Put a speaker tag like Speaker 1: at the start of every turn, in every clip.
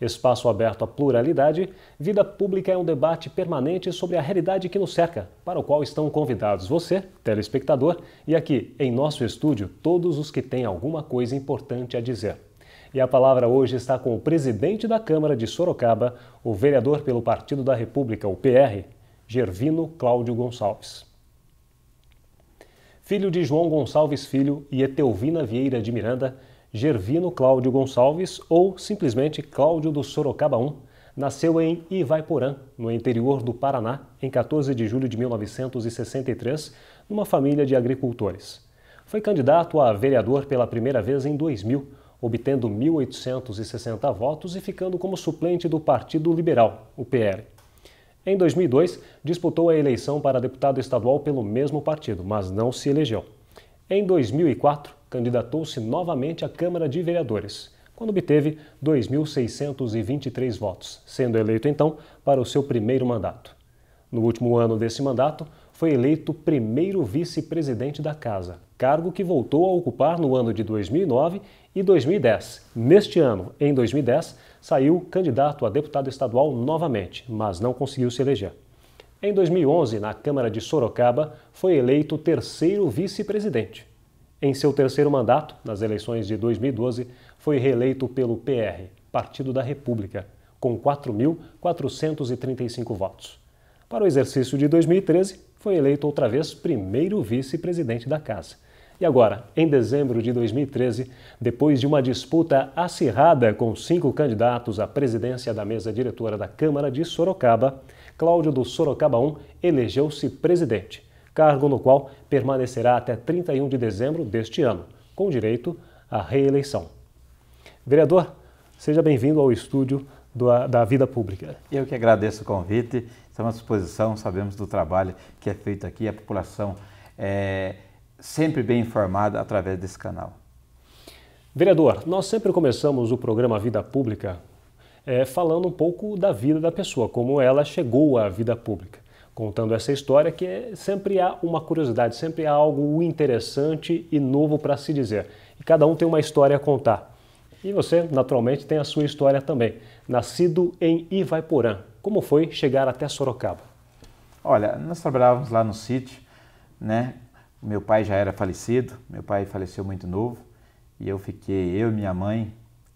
Speaker 1: Espaço aberto à pluralidade, Vida Pública é um debate permanente sobre a realidade que nos cerca, para o qual estão convidados você, telespectador, e aqui, em nosso estúdio, todos os que têm alguma coisa importante a dizer. E a palavra hoje está com o presidente da Câmara de Sorocaba, o vereador pelo Partido da República, o PR, Gervino Cláudio Gonçalves. Filho de João Gonçalves Filho e Etelvina Vieira de Miranda, Gervino Cláudio Gonçalves, ou simplesmente Cláudio do Sorocaba I, nasceu em Ivaiporã, no interior do Paraná, em 14 de julho de 1963, numa família de agricultores. Foi candidato a vereador pela primeira vez em 2000, obtendo 1.860 votos e ficando como suplente do Partido Liberal, o PL. Em 2002, disputou a eleição para deputado estadual pelo mesmo partido, mas não se elegeu. Em 2004, candidatou-se novamente à Câmara de Vereadores, quando obteve 2.623 votos, sendo eleito então para o seu primeiro mandato. No último ano desse mandato, foi eleito primeiro vice-presidente da Casa, cargo que voltou a ocupar no ano de 2009 e 2010. Neste ano, em 2010, saiu candidato a deputado estadual novamente, mas não conseguiu se eleger. Em 2011, na Câmara de Sorocaba, foi eleito terceiro vice-presidente. Em seu terceiro mandato, nas eleições de 2012, foi reeleito pelo PR, Partido da República, com 4.435 votos. Para o exercício de 2013, foi eleito outra vez primeiro vice-presidente da Casa. E agora, em dezembro de 2013, depois de uma disputa acirrada com cinco candidatos à presidência da mesa diretora da Câmara de Sorocaba, Cláudio do Sorocaba I elegeu-se presidente cargo no qual permanecerá até 31 de dezembro deste ano, com direito à reeleição. Vereador, seja bem-vindo ao estúdio do, da vida pública.
Speaker 2: Eu que agradeço o convite, estamos à disposição, sabemos do trabalho que é feito aqui, a população é sempre bem informada através
Speaker 1: desse canal. Vereador, nós sempre começamos o programa Vida Pública é, falando um pouco da vida da pessoa, como ela chegou à vida pública contando essa história que é, sempre há uma curiosidade, sempre há algo interessante e novo para se dizer. E cada um tem uma história a contar. E você, naturalmente, tem a sua história também. Nascido em Ivaiporã, como foi chegar até Sorocaba? Olha, nós trabalhávamos lá no sítio, né? Meu pai já era falecido, meu pai
Speaker 2: faleceu muito novo, e eu fiquei, eu e minha mãe,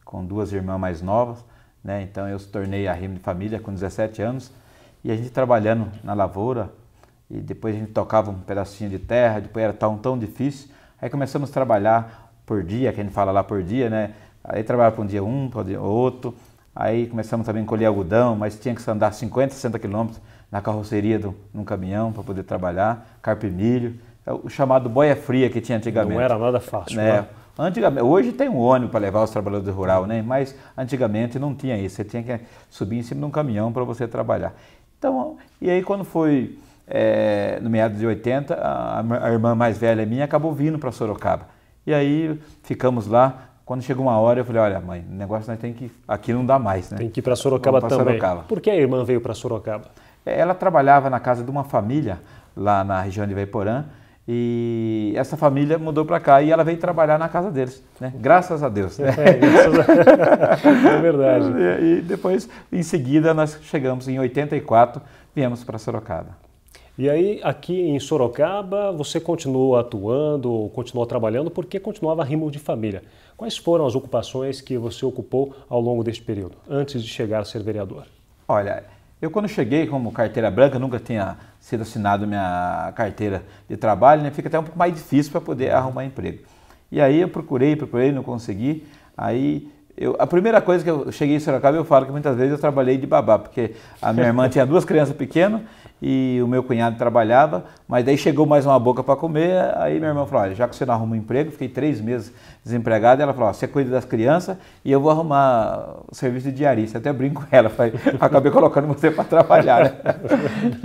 Speaker 2: com duas irmãs mais novas, né? Então eu tornei a rima de família com 17 anos, e a gente trabalhando na lavoura, e depois a gente tocava um pedacinho de terra, depois era tão, tão difícil. Aí começamos a trabalhar por dia, que a gente fala lá por dia, né? Aí trabalhava por um dia um, por um dia outro. Aí começamos também a colher algodão, mas tinha que andar 50, 60 quilômetros na carroceria de um caminhão para poder trabalhar, carpe milho. É o chamado boia fria que tinha antigamente. Não era nada fácil, né? né? Antigamente, hoje tem um ônibus para levar os trabalhadores rural, né? mas antigamente não tinha isso. Você tinha que subir em cima de um caminhão para você trabalhar. Então, e aí quando foi é, no meados de 80, a, a, irmã mais velha minha acabou vindo para Sorocaba. E aí ficamos lá. Quando chegou uma hora, eu falei: olha, mãe, o negócio nós tem que. Aqui não dá
Speaker 1: mais, né? Tem que ir para Sorocaba pra também. Sorocaba.
Speaker 2: Por que a irmã veio para Sorocaba? Ela trabalhava na casa de uma família lá na região de Veiporã e essa família mudou para cá e ela veio trabalhar na casa deles, né? Graças a Deus. Né? É, graças a... é verdade. E, e, depois, em seguida, nós chegamos em 84, viemos para Sorocaba.
Speaker 1: E aí, aqui em Sorocaba, você continuou atuando, continuou trabalhando, porque continuava rimo de família. Quais foram as ocupações que você ocupou ao longo deste período, antes de chegar a ser vereador? Olha, eu quando cheguei como carteira branca, nunca tinha
Speaker 2: sido assinado minha carteira de trabalho, né? Fica até um pouco mais difícil para poder arrumar emprego. E aí eu procurei, procurei, não consegui. Aí eu, a primeira coisa que eu cheguei em Sorocaba, eu falo que muitas vezes eu trabalhei de babá, porque a minha irmã tinha duas crianças pequenas e o meu cunhado trabalhava, mas daí chegou mais uma boca para comer, aí minha irmã falou, olha, já que você não arruma um emprego, fiquei três meses desempregado ela falou, você cuida das crianças e eu vou arrumar o serviço de diarista, até brinco com ela, falei, acabei colocando você para trabalhar, né?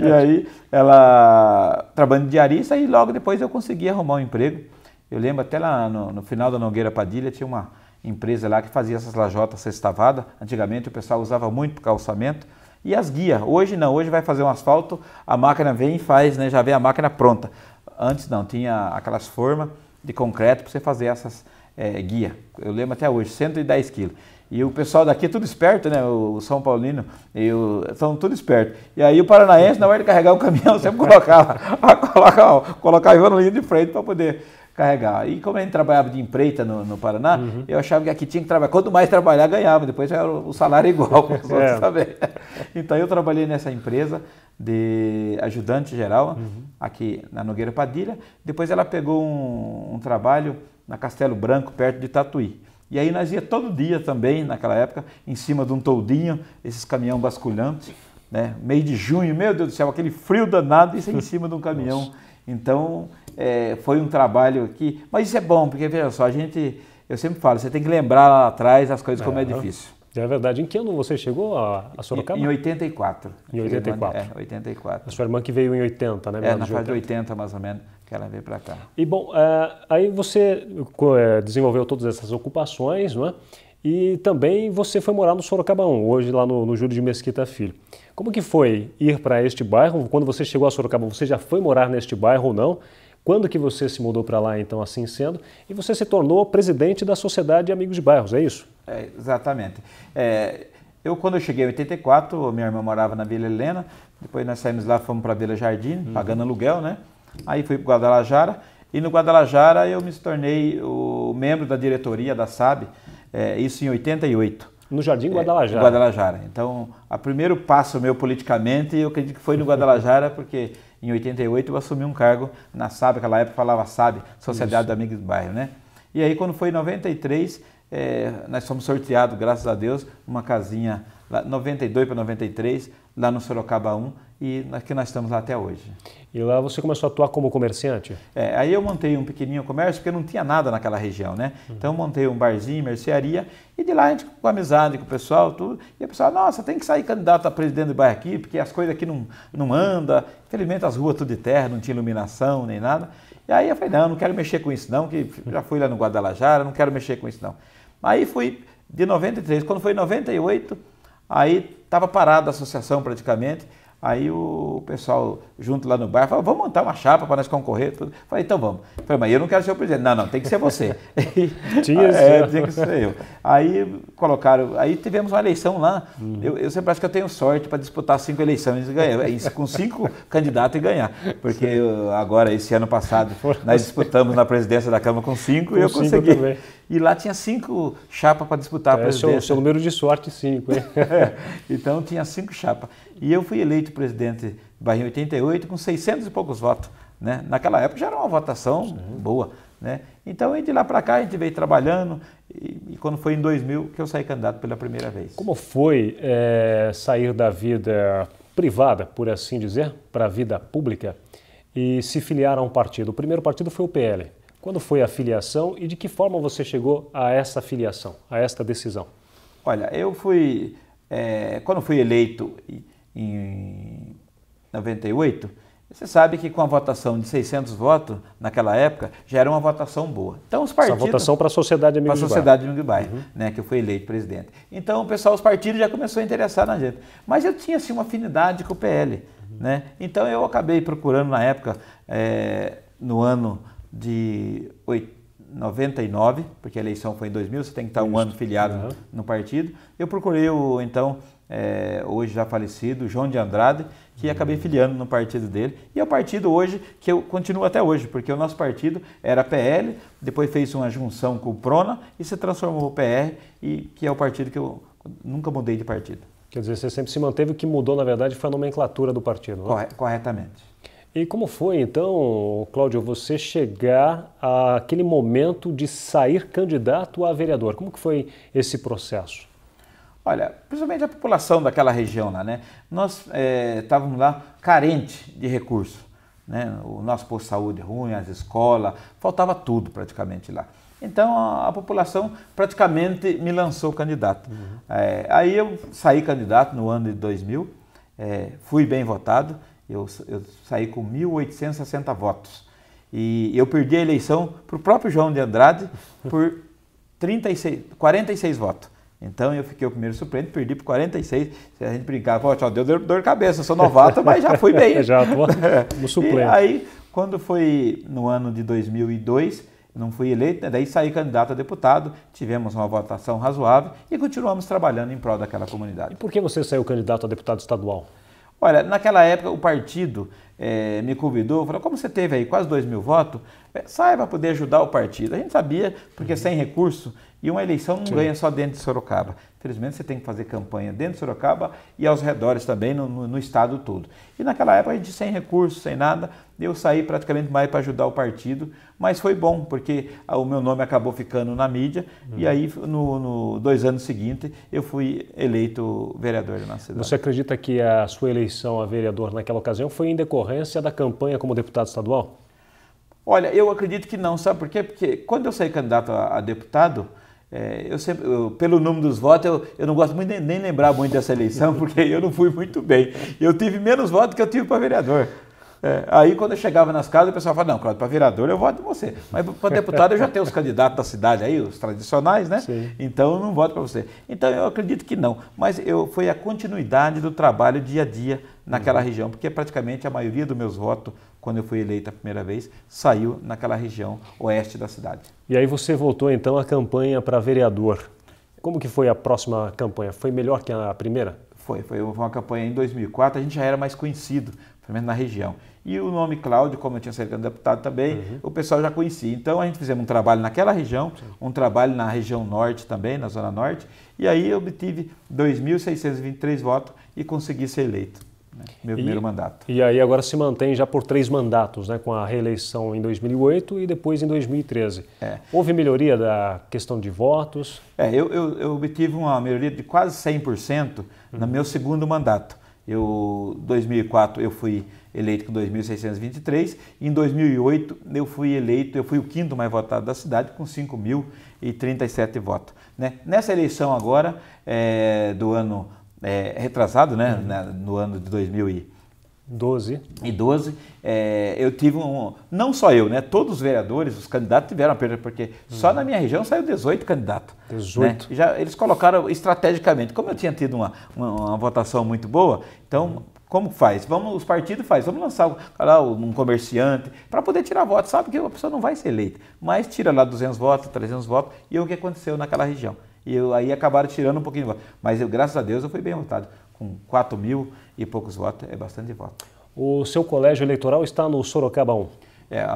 Speaker 2: e aí ela trabalhando de diarista e logo depois eu consegui arrumar um emprego, eu lembro até lá no, no final da Nogueira Padilha tinha uma empresa lá que fazia essas lajotas sextavadas, antigamente o pessoal usava muito para calçamento, e as guia. Hoje não, hoje vai fazer um asfalto, a máquina vem e faz, né? já vem a máquina pronta. Antes não, tinha aquelas formas de concreto para você fazer essas é, guia. Eu lembro até hoje, 110 quilos. E o pessoal daqui é tudo esperto, né? O São Paulino e o. São tudo esperto. E aí o paranaense, na hora de carregar o caminhão, sempre colocava, colocava, colocava na linha de frente para poder carregar. E como a gente trabalhava de empreita no, no Paraná, uhum. eu achava que aqui tinha que trabalhar. Quanto mais trabalhar, ganhava. Depois era o salário igual para os outros é. também. Então eu trabalhei nessa empresa de ajudante geral, uhum. aqui na Nogueira Padilha. Depois ela pegou um, um, trabalho na Castelo Branco, perto de Tatuí. E aí nós ia todo dia também, naquela época, em cima de um toldinho, esses caminhão basculhantes, né? Meio de junho, meu Deus do céu, aquele frio danado, isso em cima de um caminhão. Então, é, foi um trabalho que. Mas isso é bom, porque veja só, a gente. Eu sempre falo, você tem que lembrar lá atrás as coisas como é, é. difícil. É verdade. Em que
Speaker 1: ano você chegou a, a Sorocaba? Em 84. Em 84. É, 84. A sua irmã que veio em 80, né? É, na fase de 80, mais ou menos, que ela veio para cá. E bom, é, aí você é, desenvolveu todas essas ocupações, não é? E também você foi morar no Sorocaba 1, hoje lá no, no Júlio de Mesquita Filho. Como que foi ir para este bairro? Quando você chegou a Sorocaba, você já foi morar neste bairro ou não? Quando que você se mudou para lá, então, assim sendo? E você se tornou presidente da Sociedade Amigos de Bairros, é isso? É, exatamente. É,
Speaker 2: eu, quando eu cheguei em 84, minha irmã morava na Vila Helena, depois nós saímos lá, fomos para Vila Jardim, uhum. pagando aluguel, né? Aí fui para Guadalajara, e no Guadalajara eu me tornei o membro da diretoria da SAB, é, isso em 88. No Jardim é, Guadalajara. Guadalajara. Então, o primeiro passo meu politicamente, eu acredito que foi no Guadalajara, porque em 88 eu assumi um cargo na SAB, aquela época falava SAB, Sociedade Isso. de Amigos do Bairro, né? E aí quando foi em 93, é, eh, nós fomos sorteados, graças a Deus, uma casinha lá, 92 para 93, lá no Sorocaba 1, e que nós estamos lá até hoje. E lá você começou a atuar como comerciante? É, aí eu montei um pequenininho comércio, porque não tinha nada naquela região, né? Uhum. Então eu montei um barzinho, mercearia, e de lá a gente com amizade com o pessoal, tudo, e o pessoal, nossa, tem que sair candidato a presidente do bairro aqui, porque as coisas aqui não, não andam, infelizmente as ruas tudo de terra, não tinha iluminação nem nada. E aí eu falei, não, não quero mexer com isso não, que uhum. já fui lá no Guadalajara, não quero mexer com isso não. Aí fui de 93, quando foi 98, Aí estava parada a associação praticamente Aí o pessoal, junto lá no bar, falou: vamos montar uma chapa para nós concorrer. Tudo. Falei, então vamos. Falei, mas eu não quero ser o presidente. Não, não, tem que ser você. tinha, é, tinha que ser eu. Aí colocaram, aí tivemos uma eleição lá. Hum. Eu, eu, sempre acho que eu tenho sorte para disputar cinco eleições e ganhar, é com cinco candidatos e ganhar. Porque eu, agora, esse ano passado, nós disputamos na presidência da Câmara com cinco com e eu cinco consegui. Também. E lá tinha cinco chapas para disputar é, a presidência. Seu, seu número de sorte, cinco, hein? É, então tinha cinco chapas. E eu fui eleito presidente do Bahia em 88 com 600 e poucos votos. Né? Naquela época já era uma votação Sim. boa. Né? Então, de lá para cá, a gente veio trabalhando e, e, quando foi em 2000 que eu saí candidato pela primeira vez.
Speaker 1: Como foi é, sair da vida privada, por assim dizer, para a vida pública e se filiar a um partido? O primeiro partido foi o PL. Quando foi a filiação e de que forma você chegou a essa filiação, a esta decisão? Olha, eu fui, é, quando fui eleito em 98,
Speaker 2: você sabe que com a votação de 600 votos, naquela época, já era uma votação boa. Então,
Speaker 1: os partidos... Essa votação para a Sociedade Amigos Para a Sociedade
Speaker 2: Amigos uhum. né, que eu fui eleito presidente. Então, o pessoal, os partidos já começou a interessar na gente. Mas eu tinha, assim, uma afinidade com o PL. Uhum. Né? Então, eu acabei procurando, na época, é, no ano de 99, porque a eleição foi em 2000, você tem que estar Isso. um ano filiado uhum. no partido. Eu procurei, o, então, é, hoje já falecido, João de Andrade, que uhum. acabei filiando no partido dele. E é o partido hoje que eu continuo até hoje, porque o nosso partido era PL, depois fez uma
Speaker 1: junção com o PRONA e se transformou o PR, e que é o partido que eu nunca mudei de partido. Quer dizer, você sempre se manteve, o que mudou, na verdade, foi a nomenclatura do partido. Né? Corre corretamente. E como foi, então, Cláudio, você chegar àquele momento de sair candidato a vereador? Como que foi esse processo? Olha,
Speaker 2: principalmente a população daquela região lá, né? Nós estávamos eh, é, lá carente de recursos. Né? O nosso posto de saúde ruim, as escolas, faltava tudo praticamente lá. Então a, a população praticamente me lançou candidato. Uhum. É, aí eu saí candidato no ano de 2000, é, eh, fui bem votado, eu, eu saí com 1.860 votos. E eu perdi a eleição para o próprio João de Andrade por 36, 46 votos. Então eu fiquei o primeiro suplente, perdi por 46. A gente brincava, ó, deu dor de cabeça, sou novato, mas já fui bem. já tô no suplente. E aí, quando foi no ano de 2002, não fui eleito, né, daí saí candidato a deputado, tivemos uma votação razoável e continuamos trabalhando em prol daquela comunidade. E por que você saiu candidato a deputado estadual? Olha, naquela época o partido é, me convidou, falou, como você teve aí quase 2 mil votos, é, eh, sai para poder ajudar o partido. A gente sabia, porque uhum. sem recurso e uma eleição não Sim. ganha só dentro de Sorocaba. Felizmente você tem que fazer campanha dentro de Sorocaba e aos redores também, no, no, no estado todo. E naquela época a gente sem recursos, sem nada, eu saí praticamente mais para ajudar o partido, mas foi bom, porque o meu nome
Speaker 1: acabou ficando na mídia hum. e aí no, no, dois anos seguintes eu fui eleito vereador na cidade. Você acredita que a sua eleição a vereador naquela ocasião foi em decorrência da campanha como deputado estadual?
Speaker 2: Olha, eu acredito que não, sabe por quê? Porque quando eu saí candidato a, a deputado, é, eu sempre, eu, pelo número dos votos, eu, eu não gosto muito nem, nem, lembrar muito dessa eleição, porque eu não fui muito bem. Eu tive menos votos que eu tive para vereador. É, aí, quando eu chegava nas casas, o pessoal falava: Não, Claudio, para vereador eu voto em você. Mas para deputado eu já tenho os candidatos da cidade aí, os tradicionais, né? Sim. Então eu não voto para você. Então eu acredito que não. Mas eu, foi a continuidade do trabalho dia a dia naquela uhum. região, porque praticamente a maioria dos meus votos quando eu fui eleito a primeira vez, saiu naquela região oeste da cidade.
Speaker 1: E aí você voltou então à campanha para vereador. Como que foi a próxima campanha? Foi melhor que a primeira? Foi, foi uma campanha em 2004, a gente já era mais conhecido, pelo menos na região.
Speaker 2: E o nome Cláudio, como eu tinha sido deputado também, uhum. o pessoal já conhecia. Então a gente fizemos um trabalho naquela região, um trabalho na região norte também, na zona norte, e aí eu obtive
Speaker 1: 2.623 votos e consegui ser eleito né? meu primeiro mandato. E aí agora se mantém já por três mandatos, né? com a reeleição em 2008 e depois em 2013. É. Houve melhoria da questão de votos? É, eu, eu, eu obtive uma melhoria de quase 100%
Speaker 2: uhum. no meu segundo mandato. Eu, 2004 eu fui eleito com 2.623, em 2008 eu fui eleito, eu fui o quinto mais votado da cidade com 5.037 votos. Né? Nessa eleição agora é, do ano é, retrasado, né, uhum. no ano de 2012, e 12, é, eu tive um. Não só eu, né? Todos os vereadores, os candidatos tiveram perda, porque uhum. só na minha região saiu 18 candidatos. 18. Né? Já, eles colocaram estrategicamente. Como eu tinha tido uma, uma, uma votação muito boa, então uhum. Como faz? Vamos, os partidos faz. Vamos lançar lá um comerciante para poder tirar voto. Sabe que a pessoa não vai ser eleita, mas tira lá 200 votos, 300 votos e é o que aconteceu naquela região e eu, aí acabaram tirando um pouquinho de voto. Mas eu, graças a Deus eu fui bem votado. Com 4 mil e poucos votos, é bastante voto.
Speaker 1: O seu colégio eleitoral está no Sorocaba 1? É,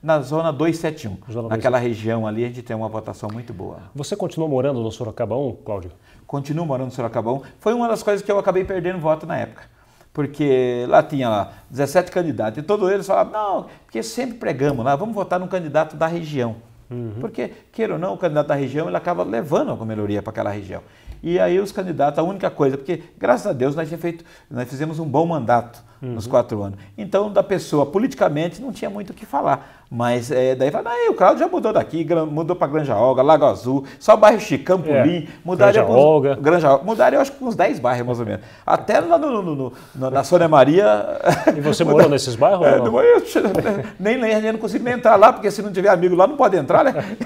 Speaker 1: na zona 271. Zona Naquela região
Speaker 2: ali a gente tem uma votação muito boa.
Speaker 1: Você continuou morando no Sorocaba 1, Cláudio? Continuo morando no Sorocaba 1.
Speaker 2: Foi uma das coisas que eu acabei perdendo voto na época. Porque lá tinha lá 17 candidatos e todos eles falavam, não, porque sempre pregamos lá, vamos votar num candidato da região. Uhum. Porque, queira ou não, o candidato da região ele acaba levando alguma melhoria para aquela região. E aí os candidatos, a única coisa, porque graças a Deus nós, feito, nós fizemos um bom mandato uhum. nos quatro anos. Então, da pessoa politicamente não tinha muito o que falar. Mas é, daí vai, o Claudio já mudou daqui, mudou para Granja Olga, Lago Azul, só o bairro Chicampulim é, mudaria Granja uns, Olga. Granja Mudaria, acho que uns 10 bairros, mais ou menos. Até lá no, no, no, na Sônia Maria. E você morou nesses bairros? É, não? Eu, nem, nem, nem não consigo nem entrar lá, porque se não tiver amigo lá, não pode entrar, né?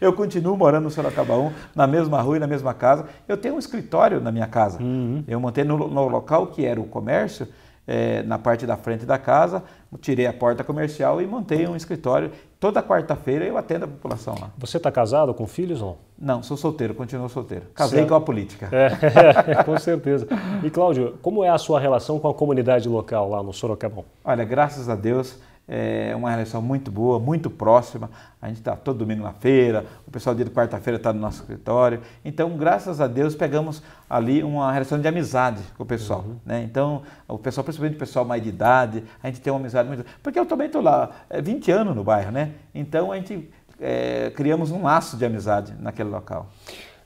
Speaker 2: Eu continuo morando no Sorocaba na mesma rua e na mesma casa. Eu tenho um escritório na minha casa. Uhum. Eu montei no, no local que era o comércio. É, na parte da frente da casa, tirei a porta comercial e montei um escritório. Toda quarta-feira eu atendo a população lá.
Speaker 1: Você está casado com filhos ou
Speaker 2: não? Não, sou solteiro, continuo solteiro. Casei certo. com a política. É,
Speaker 1: é, com certeza. E Cláudio, como é a sua relação com a comunidade local lá no Sorocabão? Olha,
Speaker 2: graças a Deus, é uma relação muito boa, muito próxima. A gente está todo domingo na feira, o pessoal dia de quarta-feira está no nosso escritório. Então, graças a Deus, pegamos ali uma relação de amizade com o pessoal. Uhum. Né? Então, o pessoal, principalmente o pessoal mais de idade, a gente tem uma amizade muito. Porque eu também estou lá é, 20 anos no bairro, né? Então, a gente é, criamos
Speaker 1: um laço de amizade naquele local.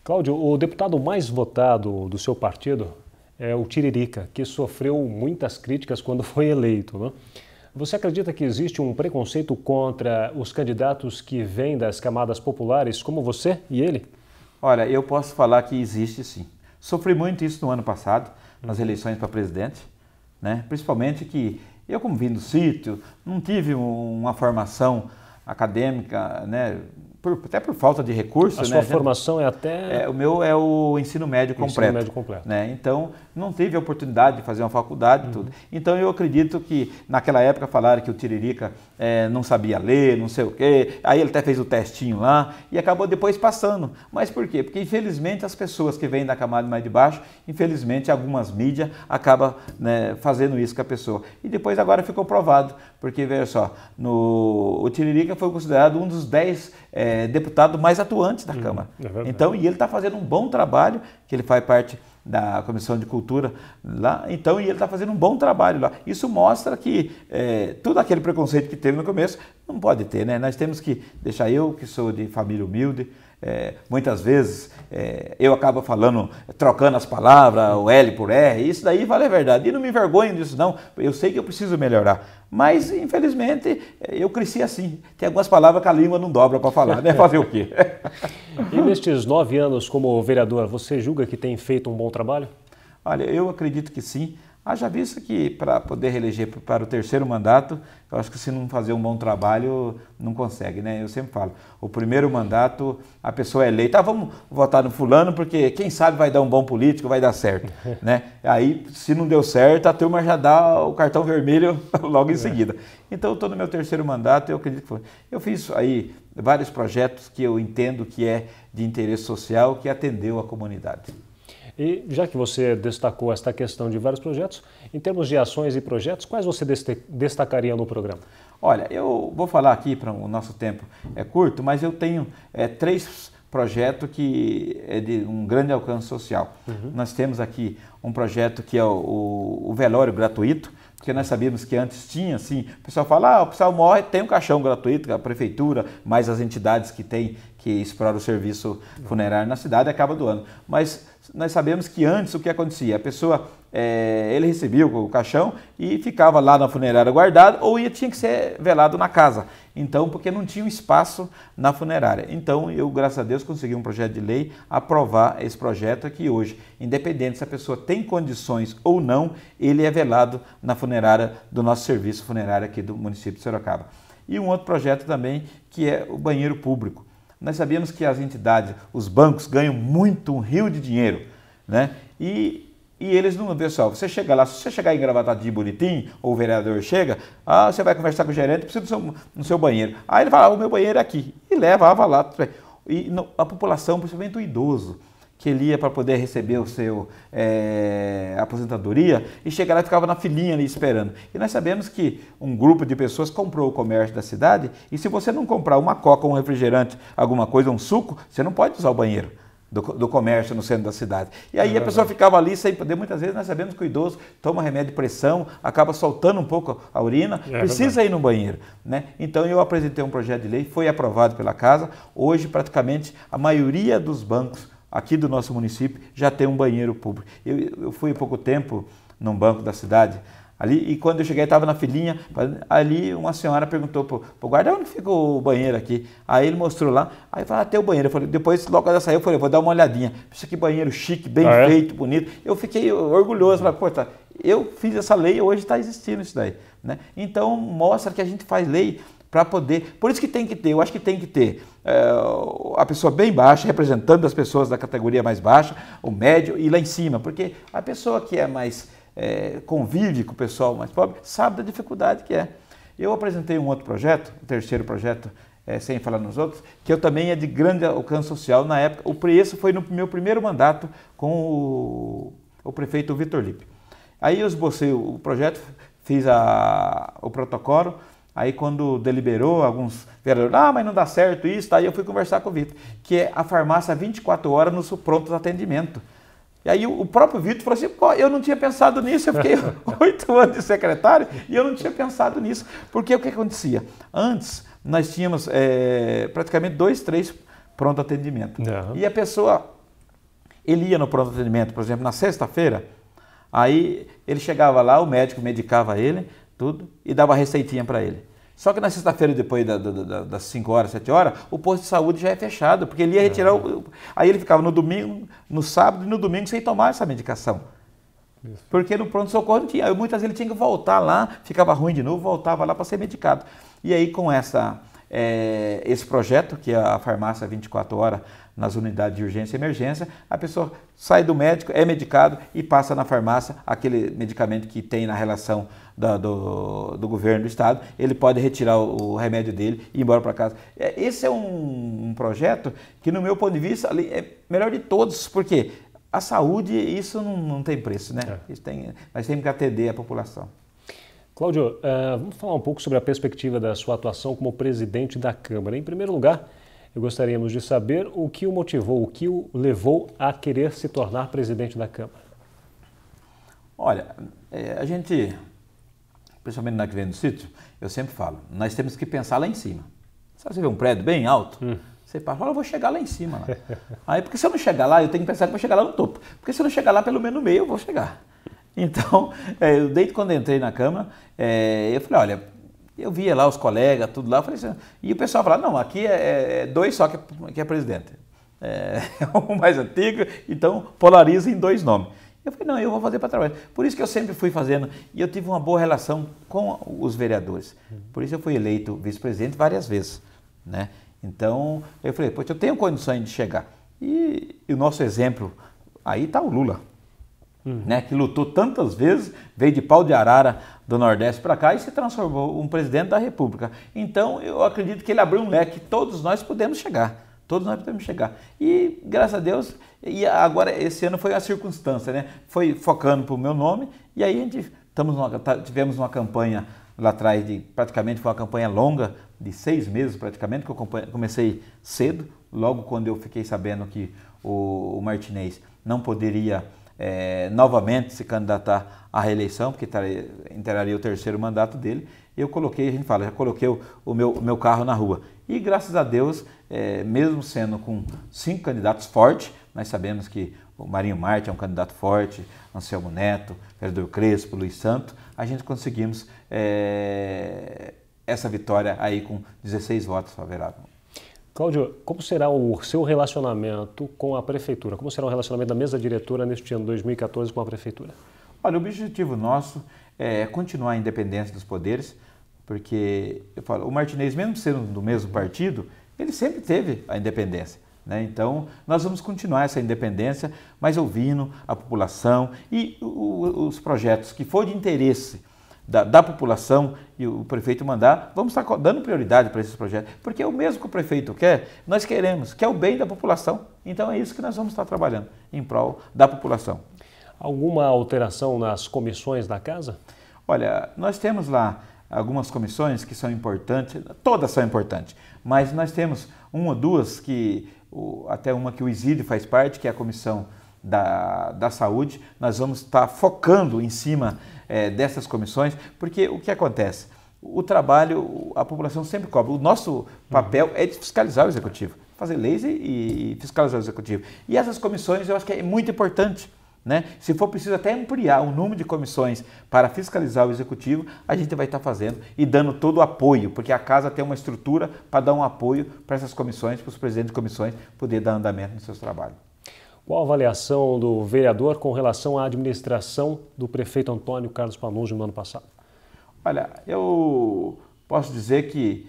Speaker 1: Cláudio, o deputado mais votado do seu partido é o Tiririca, que sofreu muitas críticas quando foi eleito. Né? Você acredita que existe um preconceito contra os candidatos que vêm das camadas populares, como você e ele? Olha, eu posso falar que existe sim. Sofri muito
Speaker 2: isso no ano passado, nas uhum. eleições para presidente, né? principalmente que eu, como vim do sítio, não tive uma formação acadêmica né, por, até por falta de recursos. A né? sua formação
Speaker 1: é até. É, o
Speaker 2: meu é o ensino médio completo. Ensino médio completo. Né? Então, não teve a oportunidade de fazer uma faculdade e uhum. tudo. Então, eu acredito que naquela época falaram que o Tiririca é, não sabia ler, não sei o quê. Aí ele até fez o testinho lá e acabou depois passando. Mas por quê? Porque, infelizmente, as pessoas que vêm da camada mais de baixo, infelizmente, algumas mídias acabam né, fazendo isso com a pessoa. E depois agora ficou provado, porque, veja só, no, o Tiririca foi considerado um dos 10 é, deputado mais atuante da hum, Câmara. É então, e ele está fazendo um bom trabalho, que ele faz parte da Comissão de Cultura lá, então, e ele está fazendo um bom trabalho lá. Isso mostra que é, tudo aquele preconceito que teve no começo não pode ter, né? Nós temos que deixar eu, que sou de família humilde, é, muitas vezes é, eu acabo falando, trocando as palavras, o L por R, isso daí vale a verdade. E não me envergonho disso, não. Eu sei que eu preciso melhorar. Mas, infelizmente, eu cresci assim. Tem algumas palavras que a língua não dobra para falar, né? Fazer o quê?
Speaker 1: e nestes nove anos como vereador, você julga que tem feito um bom trabalho? Olha, eu acredito que sim. Haja visto que para poder reeleger para o terceiro
Speaker 2: mandato, eu acho que se não fazer um bom trabalho, não consegue, né? Eu sempre falo, o primeiro mandato, a pessoa é eleita, ah, vamos votar no fulano, porque quem sabe vai dar um bom político, vai dar certo, né? Aí, se não deu certo, a turma já dá o cartão vermelho logo em é. seguida. Então, eu estou no meu terceiro mandato, eu acredito que foi. Eu fiz aí vários projetos que eu
Speaker 1: entendo que é de interesse social, que atendeu a comunidade. E já que você destacou esta questão de vários projetos, em termos de ações e projetos, quais você destacaria no programa? Olha, eu vou falar aqui para o nosso tempo é curto, mas eu tenho
Speaker 2: é, três projeto que é de um grande alcance social. Uhum. Nós temos aqui um projeto que é o, o, velório gratuito, porque nós sabíamos que antes tinha, assim, o pessoal fala, ah, o pessoal morre, tem um caixão gratuito, a prefeitura, mais as entidades que têm, que exploram o serviço funerário na cidade, acaba doando. Mas nós sabemos que antes o que acontecia? A pessoa, é, ele recebia o caixão e ficava lá na funerária guardado ou ia, tinha que ser velado na casa. Então, porque não tinha espaço na funerária. Então, eu, graças a Deus, consegui um projeto de lei aprovar esse projeto aqui hoje. Independente se a pessoa tem condições ou não, ele é velado na funerária do nosso serviço funerário aqui do município de Sorocaba. E um outro projeto também que é o banheiro público. Nós sabemos que as entidades, os bancos ganham muito um rio de dinheiro, né? E e eles não pessoal Você chega lá, se você chegar engravatado de bonitinho, ou o vereador chega, ah, você vai conversar com o gerente, precisa do seu, do seu banheiro. Aí ele fala, ah, o meu banheiro é aqui. E levava lá. E a população, principalmente o idoso, que ele ia para poder receber o seu é, aposentadoria e chega lá e ficava na filinha ali esperando. E nós sabemos que um grupo de pessoas comprou o comércio da cidade e se você não comprar uma coca, um refrigerante, alguma coisa, um suco, você não pode usar o banheiro do, do, comércio no centro da cidade. E aí é a pessoa ficava ali sem poder. Muitas vezes nós sabemos que o idoso toma remédio de pressão, acaba soltando um pouco a urina, é precisa verdade. ir no banheiro. Né? Então eu apresentei um projeto de lei, foi aprovado pela casa. Hoje, praticamente, a maioria dos bancos aqui do nosso município já tem um banheiro público. Eu, eu fui há pouco tempo num banco da cidade Ali, e quando eu cheguei, estava na filinha, ali uma senhora perguntou pro, o guarda, onde fica o banheiro aqui? Aí ele mostrou lá, aí falou, ah, tem o banheiro. Eu falei, depois, logo ela saiu, eu falei, vou dar uma olhadinha. Isso aqui banheiro chique, bem ah, é? feito, bonito. Eu fiquei orgulhoso, falei, pô, tá, eu fiz essa lei e hoje está existindo isso daí. Né? Então, mostra que a gente faz lei para poder. Por isso que tem que ter, eu acho que tem que ter é, a pessoa bem baixa, representando as pessoas da categoria mais baixa, o médio e lá em cima, porque a pessoa que é mais é, convive com o pessoal mais pobre, sabe da dificuldade que é. Eu apresentei um outro projeto, o um terceiro projeto, é, sem falar nos outros, que eu também é de grande alcance social na época. O preço foi no meu primeiro mandato com o, o prefeito Vitor Lipe. Aí eu esbocei o projeto, fiz a, o protocolo, Aí quando deliberou, alguns vereadores, ah, mas não dá certo isso, aí eu fui conversar com o Vitor, que é a farmácia 24 horas no pronto atendimento. E aí o próprio Vitor falou assim, Pô, eu não tinha pensado nisso, eu fiquei oito anos de secretário e eu não tinha pensado nisso. Porque o que acontecia? Antes nós tínhamos é, praticamente dois, três pronto atendimento. Uhum. E a pessoa, ele ia no pronto atendimento, por exemplo, na sexta-feira, aí ele chegava lá, o médico medicava ele, tudo, e dava receitinha para ele. Só que na sexta-feira, depois da, da, da, das 5 horas, 7 horas, o posto de saúde já é fechado, porque ele ia retirar. O, aí ele ficava no domingo, no sábado e no domingo sem tomar essa medicação. Isso. Porque no pronto-socorro não tinha. Aí muitas vezes ele tinha que voltar lá, ficava ruim de novo, voltava lá para ser medicado. E aí com essa, é, esse projeto, que é a farmácia 24 horas nas unidades de urgência e emergência, a pessoa sai do médico, é medicado e passa na farmácia aquele medicamento que tem na relação da, do, do, governo do estado, ele pode retirar o, o remédio dele e ir embora para casa. É, esse é um, um, projeto que, no meu ponto de vista, ali, é melhor de todos, porque a saúde, isso não, não
Speaker 1: tem preço, né? É. Isso tem, nós temos que atender a população. Cláudio, uh, vamos falar um pouco sobre a perspectiva da sua atuação como presidente da Câmara. Em primeiro lugar, gostaríamos de saber o que o motivou, o que o levou a querer se tornar presidente da Câmara.
Speaker 2: Olha, eh, a gente principalmente na que vem do sítio, eu sempre falo, nós temos que pensar lá em cima. Sabe, você vê um prédio bem alto, hum. você passa, fala, eu vou chegar lá em cima. Lá. Aí, porque se eu não chegar lá, eu tenho que pensar que vou chegar lá no topo. Porque se eu não chegar lá, pelo menos no meio, eu vou chegar. Então, é, eu desde quando entrei na cama, é, eu falei, olha, eu via lá os colegas, tudo lá, falei assim, e o pessoal falava, não, aqui é, é, é dois só que é, que é presidente. É, o é mais antigo, então polariza em dois nomes. Eu falei, não, eu vou fazer para trabalhar. Por isso que eu sempre fui fazendo. E eu tive uma boa relação com os vereadores. Por isso eu fui eleito vice-presidente várias vezes. Né? Então, eu falei, poxa, eu tenho condições de chegar. E, e o nosso exemplo, aí está o Lula. Hum. Né, que lutou tantas vezes, veio de pau de arara do Nordeste para cá e se transformou um presidente da República. Então, eu acredito que ele abriu um leque, todos nós podemos chegar. Todos nós podemos chegar. E graças a Deus, e agora esse ano foi a circunstância, né? Foi focando para o meu nome e aí a gente estamos numa, tá, tivemos uma campanha lá atrás de praticamente foi uma campanha longa de seis meses praticamente que eu comecei cedo, logo quando eu fiquei sabendo que o, o Martinez não poderia é, novamente se candidatar à reeleição, porque entraria o terceiro mandato dele. Eu coloquei, a gente fala, já coloquei o, o meu, o meu carro na rua. E graças a Deus, é, mesmo sendo com cinco candidatos fortes, nós sabemos que o Marinho Marte é um candidato forte, Anselmo Neto, Vereador Crespo, Luiz Santo, a gente conseguimos é, essa vitória aí com 16 votos favoráveis.
Speaker 1: Cláudio, como será o seu relacionamento com a Prefeitura? Como será o relacionamento da mesa diretora neste ano 2014 com a Prefeitura?
Speaker 2: Olha, o objetivo nosso é continuar a independência dos poderes, porque eu falo, o Martinez, mesmo sendo do mesmo partido, ele sempre teve a independência. Né? Então, nós vamos continuar essa independência, mas ouvindo a população e o, os projetos que for de interesse da, da, população e o prefeito mandar, vamos estar dando prioridade para esses projetos, porque é o mesmo que o prefeito quer, nós queremos, que é o bem da população. Então, é isso que nós vamos estar trabalhando em prol da população. Alguma alteração nas comissões da casa? Olha, nós temos lá algumas comissões que são importantes, todas são importantes, mas nós temos uma ou duas que, até uma que o Isidro faz parte, que é a comissão da, da saúde, nós vamos estar focando em cima é, dessas comissões, porque o que acontece? O trabalho, a população sempre cobra. O nosso papel uhum. é de fiscalizar o executivo, fazer leis e, e fiscalizar o executivo. E essas comissões eu acho que é muito importante né? Se for preciso até ampliar o número de comissões para fiscalizar o executivo, a gente vai estar fazendo e dando todo o apoio, porque a casa tem uma estrutura para dar um apoio para essas comissões, para os presidentes de comissões
Speaker 1: poder dar andamento nos seus trabalhos. Qual a avaliação do vereador com relação à administração do prefeito Antônio Carlos Panucci no ano passado? Olha,
Speaker 2: eu posso dizer que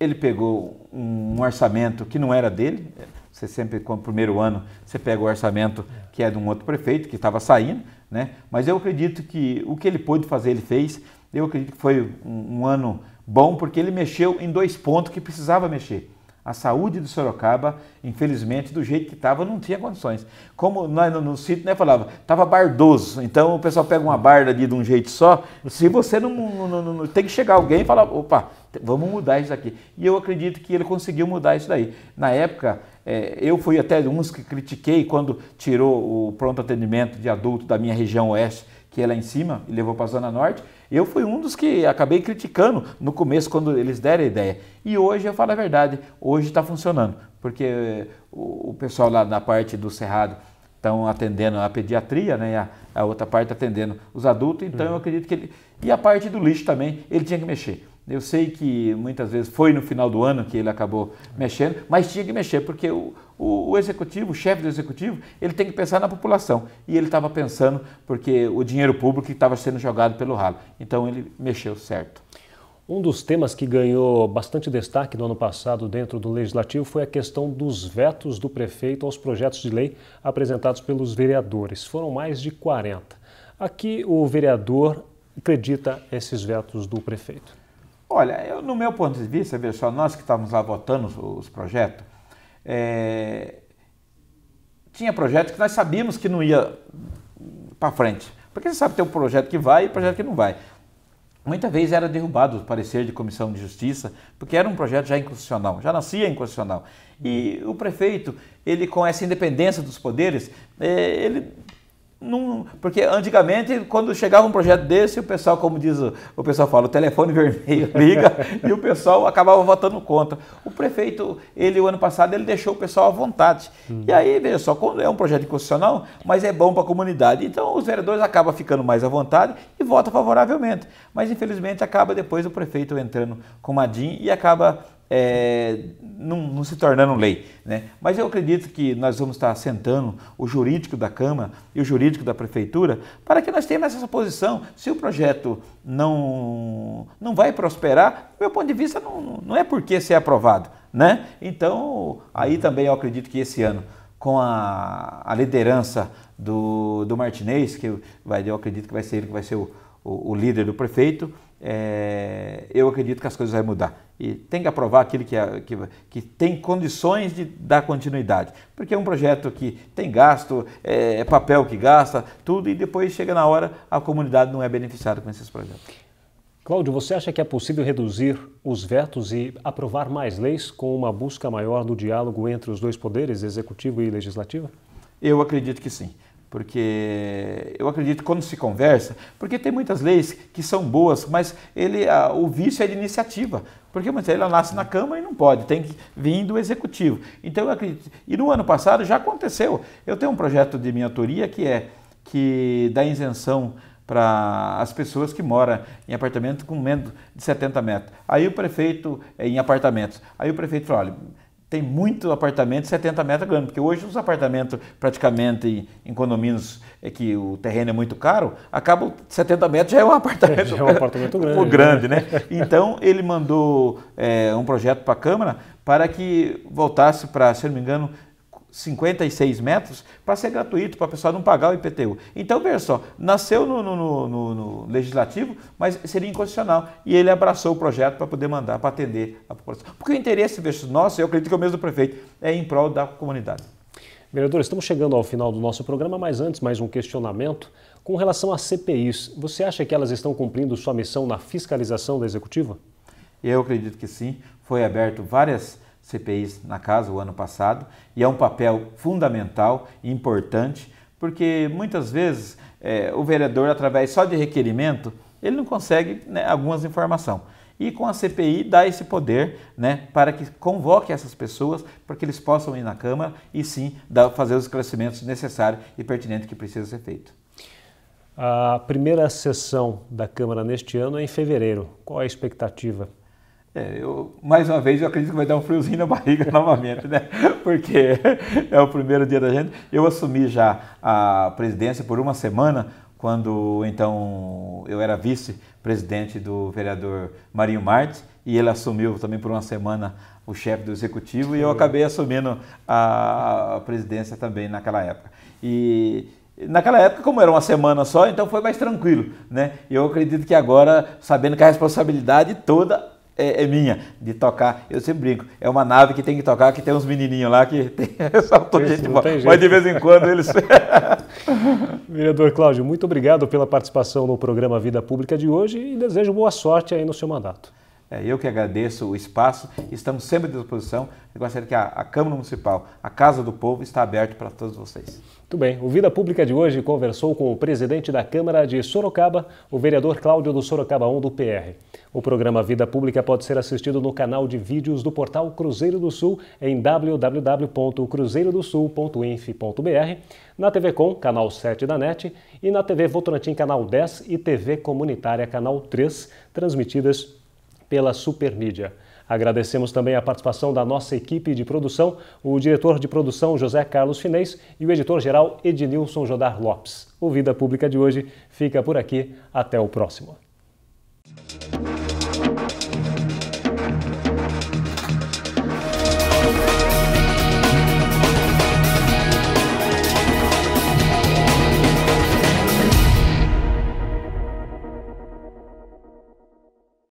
Speaker 2: ele pegou um orçamento que não era dele, você sempre, quando primeiro ano, você pega o orçamento que é de um outro prefeito que estava saindo, né? Mas eu acredito que o que ele pôde fazer, ele fez. Eu acredito que foi um, um ano bom porque ele mexeu em dois pontos que precisava mexer. A saúde de Sorocaba, infelizmente, do jeito que estava, não tinha condições. Como nós no, no sítio, né, falava, estava bardoso. Então o pessoal pega uma barda ali de um jeito só. Se você não, não, não, não tem que chegar alguém e falar, opa, vamos mudar isso aqui. E eu acredito que ele conseguiu mudar isso daí. Na época, é, eu fui até uns que critiquei quando tirou o pronto atendimento de adulto da minha região oeste, que é lá em cima, e levou para a Zona Norte. Eu fui um dos que acabei criticando no começo, quando eles deram a ideia. E hoje, eu falo a verdade, hoje está funcionando, porque o pessoal lá na parte do Cerrado estão atendendo a pediatria, né? A, a, outra parte atendendo os adultos, então uhum. eu acredito que ele. E a parte do lixo também, ele tinha que mexer. Eu sei que muitas vezes foi no final do ano que ele acabou mexendo, mas tinha que mexer, porque o, o, o executivo, o chefe do executivo, ele tem que pensar na população. E ele estava pensando, porque o dinheiro público estava sendo jogado pelo ralo. Então ele mexeu certo.
Speaker 1: Um dos temas que ganhou bastante destaque no ano passado dentro do Legislativo foi a questão dos vetos do prefeito aos projetos de lei apresentados pelos vereadores. Foram mais de 40. Aqui o vereador acredita esses vetos do prefeito.
Speaker 2: Olha, eu, no meu ponto de vista, veja só, nós que estávamos lá votando os, os projetos, é, tinha projetos que nós sabíamos que não ia para frente. Porque você sabe ter um projeto que vai e um projeto que não vai. Muitas vezes era derrubado o parecer de comissão de justiça, porque era um projeto já inconstitucional, já nascia inconstitucional. E o prefeito, ele com essa independência dos poderes, é, ele não, porque antigamente, quando chegava um projeto desse, o pessoal, como diz o, o pessoal fala, o telefone vermelho liga e o pessoal acabava votando contra. O prefeito, ele o ano passado, ele deixou o pessoal à vontade. Hum. E aí, veja só, é um projeto constitucional, mas é bom para a comunidade. Então os vereadores acabam ficando mais à vontade e votam favoravelmente. Mas infelizmente acaba depois o prefeito entrando com Madin e acaba é, não, não, se tornando lei. Né? Mas eu acredito que nós vamos estar sentando o jurídico da Câmara e o jurídico da Prefeitura para que nós tenhamos essa posição. Se o projeto não, não vai prosperar, do meu ponto de vista, não, não é por que ser aprovado. Né? Então, aí também eu acredito que esse ano, com a, a liderança do, do Martinez, que vai, eu acredito que vai ser ele que vai ser o o, o líder do prefeito, é, eu acredito que as coisas vão mudar. E tem que aprovar aquilo que, é, que, que, tem condições de dar continuidade. Porque é um projeto que tem gasto, é, é, papel que gasta,
Speaker 1: tudo, e depois chega na hora, a comunidade não é beneficiada com esses projetos. Cláudio, você acha que é possível reduzir os vetos e aprovar mais leis com uma busca maior do diálogo entre os dois poderes, executivo e legislativo? Eu acredito que sim porque
Speaker 2: eu acredito que quando se conversa, porque tem muitas leis que são boas, mas ele, a, o vício é de iniciativa, porque mas ela nasce na Câmara e não pode, tem que vir do Executivo. Então eu acredito. E no ano passado já aconteceu. Eu tenho um projeto de minha autoria que é que dá isenção para as pessoas que moram em apartamento com menos de 70 metros. Aí o prefeito, em apartamentos, aí o prefeito fala, olha, tem muito apartamento de 70 metros grande, porque hoje os apartamentos, praticamente em condomínios é que o terreno é muito caro, acaba 70 metros já é um apartamento, é, um apartamento grande, grande né? né? Então ele mandou é, um projeto para a Câmara para que voltasse para, se não me engano, 56 metros para ser gratuito, para a pessoa não pagar o IPTU. Então, veja só, nasceu no, no, no, no legislativo, mas seria inconstitucional. E ele abraçou o projeto para poder mandar, para atender a população. Porque o interesse veja, nosso, eu acredito que é o mesmo do prefeito,
Speaker 1: é em prol da comunidade. Vereador, estamos chegando ao final do nosso programa, mas antes, mais um questionamento. Com relação às CPIs, você acha que elas estão cumprindo sua missão na fiscalização da executiva? Eu acredito que sim. Foi aberto várias CPIs na casa o
Speaker 2: ano passado e é um papel fundamental e importante, porque muitas vezes é, o vereador, através só de requerimento, ele não consegue né, algumas informações. E com a CPI dá esse poder né, para que convoque essas pessoas para que eles possam ir na Câmara e sim dar, fazer os esclarecimentos necessários e pertinentes que precisa ser feito
Speaker 1: A primeira sessão da Câmara neste ano é em fevereiro. Qual a expectativa é, eu, mais uma vez, eu acredito que vai dar um friozinho na barriga novamente,
Speaker 2: né? Porque é o primeiro dia da gente. Eu assumi já a presidência por uma semana, quando então eu era vice-presidente do vereador Marinho Martins, e ele assumiu também por uma semana o chefe do executivo, e eu acabei assumindo a presidência também naquela época. E Naquela época, como era uma semana só, então foi mais tranquilo, né? Eu acredito que agora, sabendo que a responsabilidade toda é, é, minha, de tocar. Eu sempre brinco, é uma nave que tem que tocar, que tem uns
Speaker 1: menininhos lá que tem essa bola. Mas de vez em quando eles. Vereador Cláudio, muito obrigado pela participação no programa Vida Pública de hoje e desejo boa sorte aí no seu mandato.
Speaker 2: É, eu que agradeço o espaço, estamos sempre à disposição. Eu gostaria que a, a Câmara
Speaker 1: Municipal, a Casa do Povo, está aberta para todos vocês. Muito bem. O Vida Pública de hoje conversou com o presidente da Câmara de Sorocaba, o vereador Cláudio do Sorocaba 1 do PR. O programa Vida Pública pode ser assistido no canal de vídeos do portal Cruzeiro do Sul em www.cruzeirodosul.inf.br, na TV Com, canal 7 da NET, e na TV Votorantim, canal 10 e TV Comunitária, canal 3, transmitidas pela Supermídia. Agradecemos também a participação da nossa equipe de produção, o diretor de produção José Carlos Finês e o editor-geral Ednilson Jodar Lopes. O Vida Pública de hoje fica por aqui. Até o próximo.